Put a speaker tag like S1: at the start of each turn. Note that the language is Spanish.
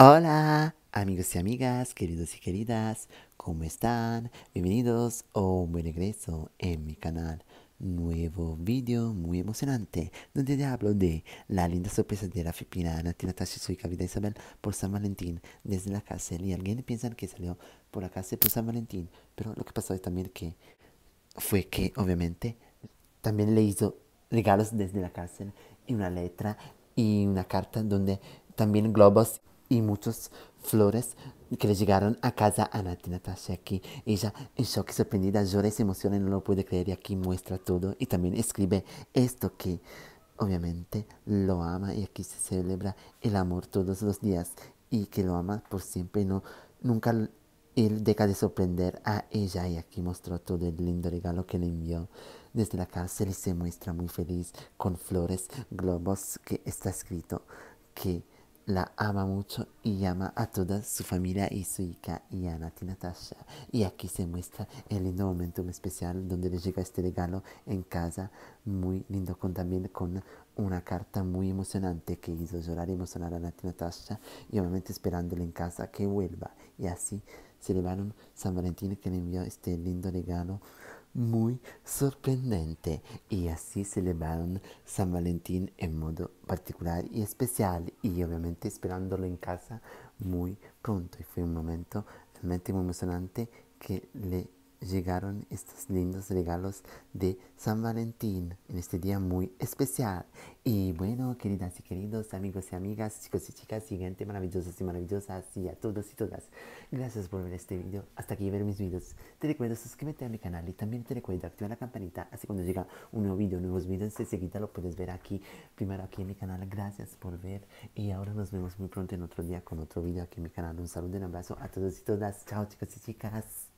S1: Hola, amigos y amigas, queridos y queridas, ¿cómo están? Bienvenidos o buen regreso en mi canal. Nuevo vídeo muy emocionante donde te hablo de la linda sorpresa de la Filipina Natina Tashizuika Vida Isabel por San Valentín desde la cárcel y alguien piensa que salió por la cárcel por San Valentín pero lo que pasó es también que fue que obviamente también le hizo regalos desde la cárcel y una letra y una carta donde también globos y muchas flores que le llegaron a casa a Nati Natasha aquí. Ella, en shock y sorprendida, llora y se emociona y no lo puede creer y aquí muestra todo y también escribe esto que obviamente lo ama y aquí se celebra el amor todos los días y que lo ama por siempre, no, nunca él deja de sorprender a ella y aquí mostró todo el lindo regalo que le envió. Desde la cárcel se muestra muy feliz con flores, globos que está escrito que la ama mucho y llama a toda su familia y su hija y a Nati Natasha. Y aquí se muestra el lindo momento especial donde le llega este regalo en casa, muy lindo, con, también con una carta muy emocionante que hizo llorar y emocionar a Nati Natasha y obviamente esperándole en casa que vuelva. Y así celebraron San Valentín que le envió este lindo regalo muy sorprendente y así celebraron San Valentín en modo particular y especial y obviamente esperándolo en casa muy pronto y fue un momento realmente muy emocionante que le llegaron estos lindos regalos de San Valentín en este día muy especial. Y bueno, queridas y queridos, amigos y amigas, chicos y chicas, Siguiente, maravillosas y maravillosas, y a todos y todas, gracias por ver este video. Hasta aquí ver mis videos. Te recuerdo suscríbete a mi canal y también te recuerdo activar la campanita. Así cuando llega un nuevo video, nuevos videos, enseguida lo puedes ver aquí, primero aquí en mi canal. Gracias por ver. Y ahora nos vemos muy pronto en otro día con otro video aquí en mi canal. Un saludo y un abrazo a todos y todas. Chao, chicos y chicas.